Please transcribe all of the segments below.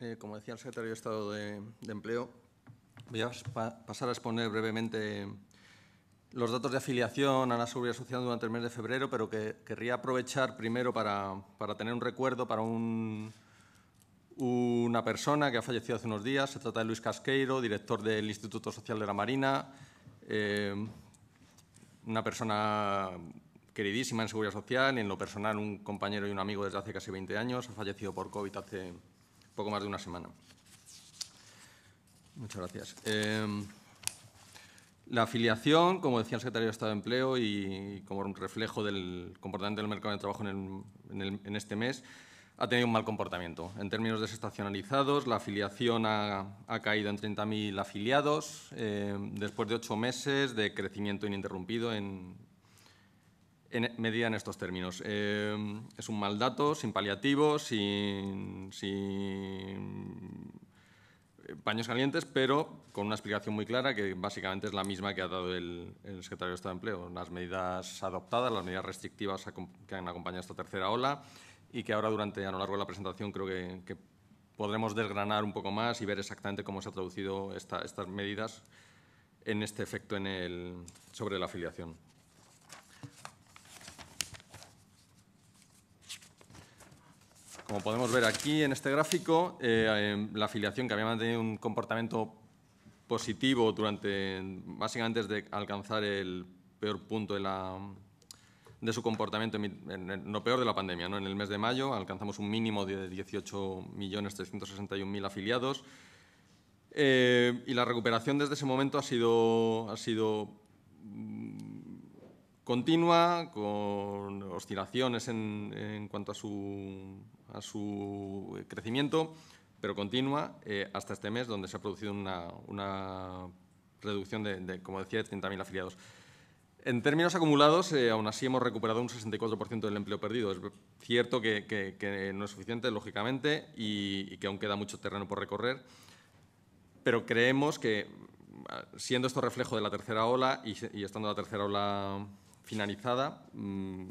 Eh, como decía el secretario de Estado de, Empleo, voy a pasar a exponer brevemente los datos de afiliación a la Seguridad Social durante el mes de febrero, pero que querría aprovechar primero para, tener un recuerdo para un, una persona que ha fallecido hace unos días. Se trata de Luis Casqueiro, director del Instituto Social de la Marina, eh, una persona queridísima en Seguridad Social y en lo personal un compañero y un amigo desde hace casi 20 años. Ha fallecido por COVID hace poco más de una semana. Muchas gracias. Em, la afiliación, como decía el secretario de Estado de Empleo y, como reflejo del comportamiento del mercado de trabajo en, este mes, ha tenido un mal comportamiento. En términos desestacionalizados, la afiliación ha, caído en 30.000 afiliados em, después de ocho meses de crecimiento ininterrumpido en, medida en estos términos. Eh, es un mal dato, sin paliativos, sin, sin eh, paños calientes, pero con una explicación muy clara que básicamente es la misma que ha dado el, secretario de Estado de Empleo. Las medidas adoptadas, las medidas restrictivas que han acompañado esta tercera ola y que ahora durante a lo largo de la presentación creo que, podremos desgranar un poco más y ver exactamente cómo se han traducido estas medidas en este efecto sobre la afiliación. Como podemos ver aquí en este gráfico, eh, em, la afiliación que había mantenido un comportamiento positivo durante, básicamente de alcanzar el peor punto de, su comportamiento, no peor de la pandemia. ¿no? En el mes de mayo alcanzamos un mínimo de 18.361.000 afiliados eh, y la recuperación desde ese momento ha sido, mm, continua, con oscilaciones en cuanto a su a su eh, crecimiento, pero continúa eh, hasta este mes, donde se ha producido una, reducción de, como decía, de 30.000 afiliados. En términos acumulados, eh, aún así hemos recuperado un 64% del empleo perdido. Es cierto que, no es suficiente, lógicamente, y, que aún queda mucho terreno por recorrer, pero creemos que, siendo esto reflejo de la tercera ola y, y estando la tercera ola finalizada, mm,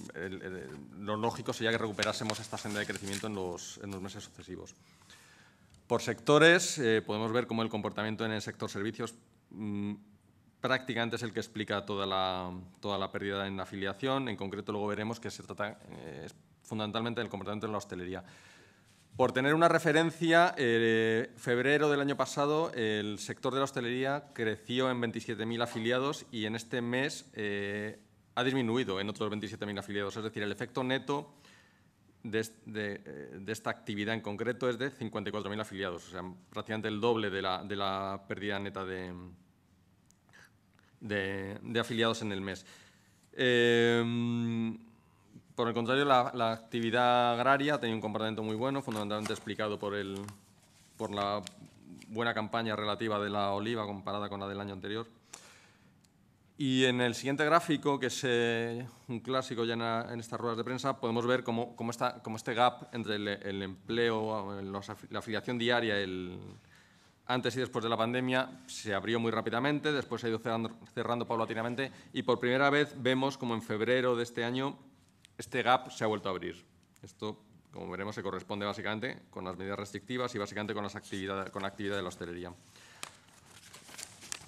lo lógico sería que recuperásemos esta senda de crecimiento en los, meses sucesivos. Por sectores, eh, podemos ver cómo el comportamiento en el sector servicios mm, prácticamente es el que explica toda la, toda la pérdida en afiliación. En concreto, luego veremos que se trata eh, fundamentalmente del comportamiento en la hostelería. Por tener una referencia, eh, febrero del año pasado el sector de la hostelería creció en 27.000 afiliados y en este mes ha disminuido en otros 27.000 afiliados. Es decir, el efecto neto de, eh, esta actividad en concreto es de 54.000 afiliados, o sea, prácticamente el doble de la, pérdida neta de, afiliados en el mes. Em, por el contrario, la, actividad agraria ha tenido un comportamiento muy bueno, fundamentalmente explicado por, por la buena campaña relativa de la oliva comparada con la del año anterior. Y en el siguiente gráfico, que es eh, un clásico ya en, estas ruedas de prensa, podemos ver cómo, este gap entre el, empleo, la afiliación diaria el, antes y después de la pandemia se abrió muy rápidamente, después se ha ido cerrando, paulatinamente y por primera vez vemos como en febrero de este año este gap se ha vuelto a abrir. Esto, como veremos, se corresponde básicamente con las medidas restrictivas y básicamente con, la actividad de la hostelería.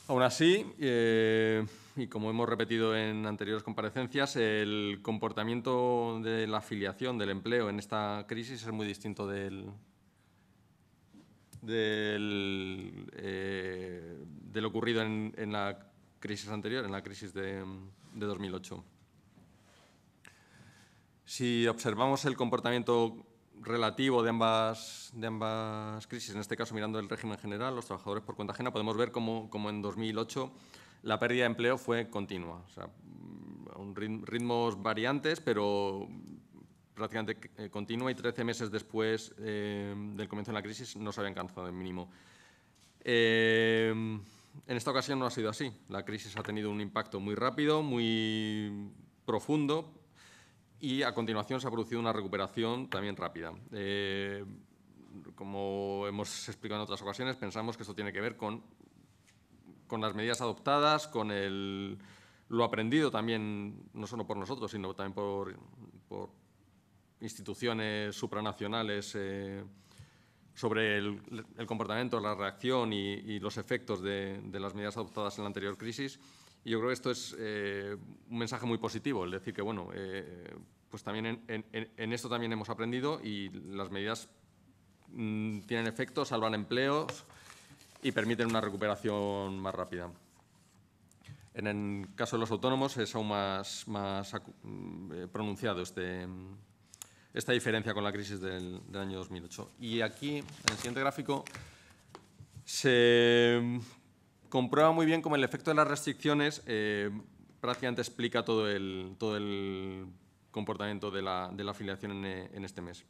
Aún así, eh, y como hemos repetido en anteriores comparecencias, el comportamiento de la afiliación, del empleo en esta crisis es muy distinto del, del, eh, ocurrido en, la crisis anterior, en la crisis de, 2008. Si observamos el comportamiento relativo de ambas, de ambas crisis, en este caso mirando el régimen general, los trabajadores por cuenta ajena, podemos ver como cómo en 2008 la pérdida de empleo fue continua, a un ritmos variantes, pero prácticamente eh, continua y 13 meses después eh, del comienzo de la crisis no se había alcanzado el mínimo. Eh, en esta ocasión no ha sido así. La crisis ha tenido un impacto muy rápido, muy profundo y a continuación se ha producido una recuperación también rápida. como hemos explicado en otras ocasiones, pensamos que esto tiene que ver con con las medidas adoptadas, con lo aprendido también, no solo por nosotros, sino también por, instituciones supranacionales eh, sobre el, comportamiento, la reacción y, los efectos de, las medidas adoptadas en la anterior crisis. Y yo creo que esto es eh, un mensaje muy positivo, el decir que, bueno, eh, pues también en, esto también hemos aprendido y las medidas mm, tienen efecto, salvan empleos, y permiten una recuperación más rápida. En el caso de los autónomos es aún más, más mm, eh, pronunciado este, esta diferencia con la crisis del, año 2008. Y aquí, en el siguiente gráfico, se comprueba muy bien cómo el efecto de las restricciones eh, prácticamente explica todo el, todo el comportamiento de la, afiliación en este mes.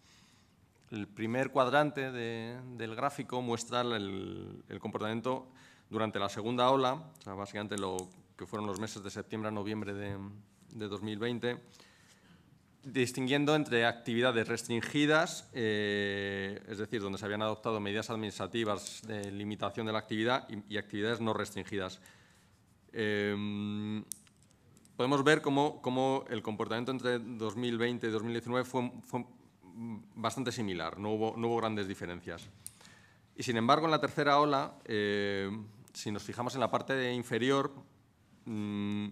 El primer cuadrante del gráfico muestra el, comportamiento durante la segunda ola, básicamente lo que fueron los meses de septiembre a noviembre de, 2020, distinguiendo entre actividades restringidas, eh, es decir, donde se habían adoptado medidas administrativas de limitación de la actividad y, actividades no restringidas. Em, podemos ver cómo, el comportamiento entre 2020 y 2019 fue, fue Mm, bastante similar, no hubo, no hubo grandes diferencias. Y sin embargo, en la tercera ola, eh, si nos fijamos en la parte inferior, mm,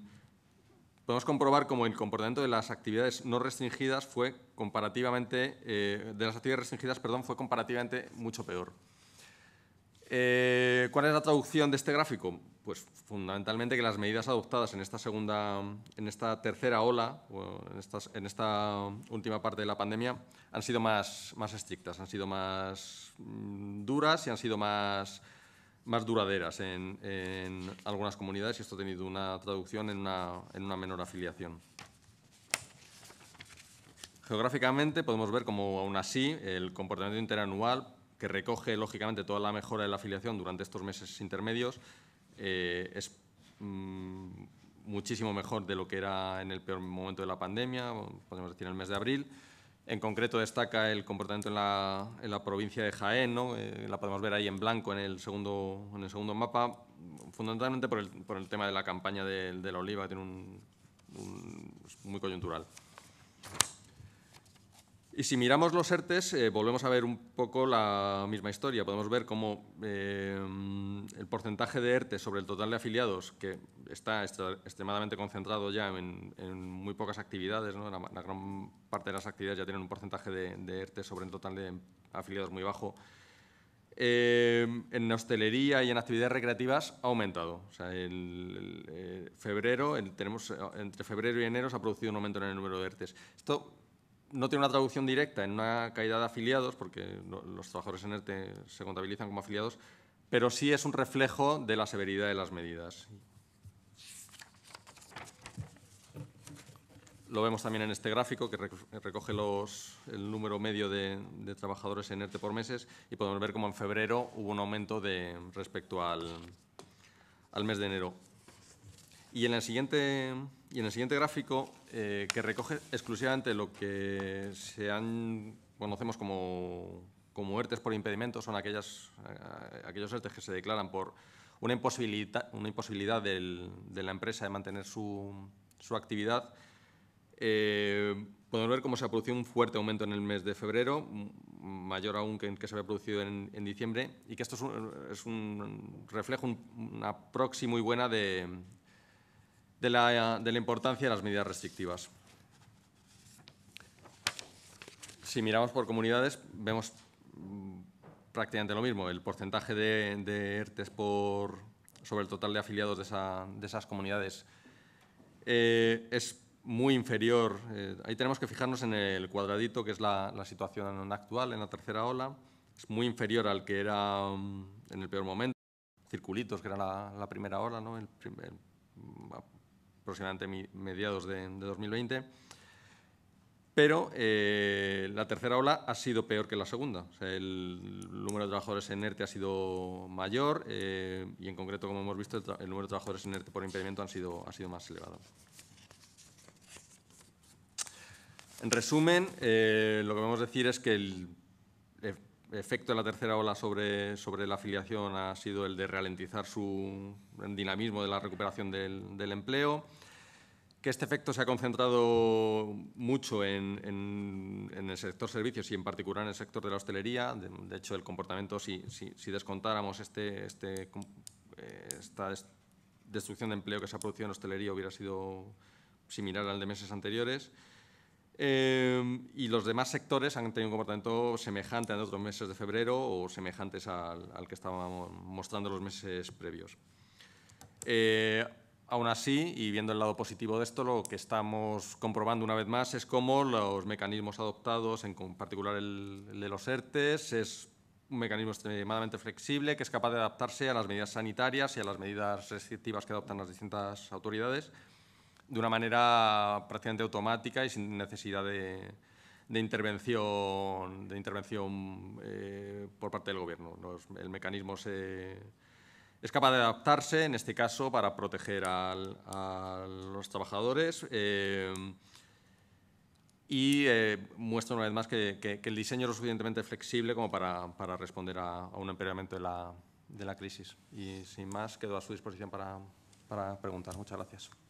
podemos comprobar cómo el comportamiento de las actividades no restringidas fue comparativamente, eh, de las actividades restringidas, perdón, fue comparativamente mucho peor. Eh, ¿Cuál es la traducción de este gráfico? pues fundamentalmente que las medidas adoptadas en esta segunda, en esta tercera ola, en, esta última parte de la pandemia, han sido más, más estrictas, han sido más mm, duras y han sido más, más duraderas en, algunas comunidades y esto ha tenido una traducción en una, en una menor afiliación. Geográficamente podemos ver como aún así el comportamiento interanual, que recoge lógicamente toda la mejora de la afiliación durante estos meses intermedios, eh, es mm, muchísimo mejor de lo que era en el peor momento de la pandemia, podemos decir en el mes de abril. En concreto destaca el comportamiento en la, provincia de Jaén, ¿no? Eh, la podemos ver ahí en blanco en el segundo, en el segundo mapa, fundamentalmente por el, tema de la campaña de, la oliva, que tiene un, muy coyuntural. Y si miramos los ERTES, eh, volvemos a ver un poco la misma historia. Podemos ver cómo eh, el porcentaje de ERTES sobre el total de afiliados, que está extremadamente concentrado ya en, muy pocas actividades, ¿no? la, gran parte de las actividades ya tienen un porcentaje de, de ERTES sobre el total de afiliados muy bajo, eh, en hostelería y en actividades recreativas ha aumentado. O sea, el, febrero, tenemos, entre febrero y enero se ha producido un aumento en el número de ERTES. Esto no tiene una traducción directa en una caída de afiliados, porque los trabajadores en ERTE se contabilizan como afiliados, pero sí es un reflejo de la severidad de las medidas. Lo vemos también en este gráfico que recoge el número medio de, trabajadores en ERTE por meses y podemos ver cómo en febrero hubo un aumento respecto al, al mes de enero. Y en el siguiente y en el siguiente gráfico, eh, que recoge exclusivamente lo que se conocemos como, como ERTES por impedimento, son aquellas, eh, aquellos ERTES que se declaran por una imposibilidad, una imposibilidad de la empresa de mantener su, actividad. Eh, podemos ver cómo se ha producido un fuerte aumento en el mes de febrero, mayor aún que, se había producido en, diciembre, y que esto es un, reflejo, una proxy muy buena de, de la, importancia de las medidas restrictivas. Si miramos por comunidades, vemos prácticamente lo mismo. El porcentaje de, de ERTES sobre el total de afiliados de, esas comunidades eh, es muy inferior. Eh, ahí tenemos que fijarnos en el cuadradito, que es la, situación actual en la tercera ola. Es muy inferior al que era mm, en el peor momento. Circulitos, que era la, primera ola, ¿no? aproximadamente mediados de, 2020. Pero eh, la tercera ola ha sido peor que la segunda. el número de trabajadores en ERTE ha sido mayor eh, y, en concreto, como hemos visto, el, número de trabajadores en ERTE por impedimento han sido, ha sido más elevado. En resumen, eh, lo que vamos a decir es que el efecto de la tercera ola sobre, sobre la afiliación ha sido el de ralentizar su dinamismo de la recuperación del, empleo, que este efecto se ha concentrado mucho en, el sector servicios y en particular en el sector de la hostelería. De, hecho, el comportamiento, si, si, descontáramos este, este, eh, esta destrucción de empleo que se ha producido en hostelería, hubiera sido similar al de meses anteriores. Em, y los demás sectores han tenido un comportamiento semejante a otros meses de febrero o semejantes al, que estábamos mostrando los meses previos. Eh, aún así, y viendo el lado positivo de esto, lo que estamos comprobando una vez más es cómo los mecanismos adoptados, en particular el de los ERTES, es un mecanismo extremadamente flexible que es capaz de adaptarse a las medidas sanitarias y a las medidas restrictivas que adoptan las distintas autoridades de una manera prácticamente automática y sin necesidad de, intervención, de intervención eh, por parte del Gobierno. el mecanismo es capaz de adaptarse, en este caso, para proteger a los trabajadores. Eh, y eh, muestra una vez más que, el diseño es lo suficientemente flexible como para, responder a, un empeoramiento de la, crisis. Y sin más, quedo a su disposición para, para preguntar. Muchas gracias.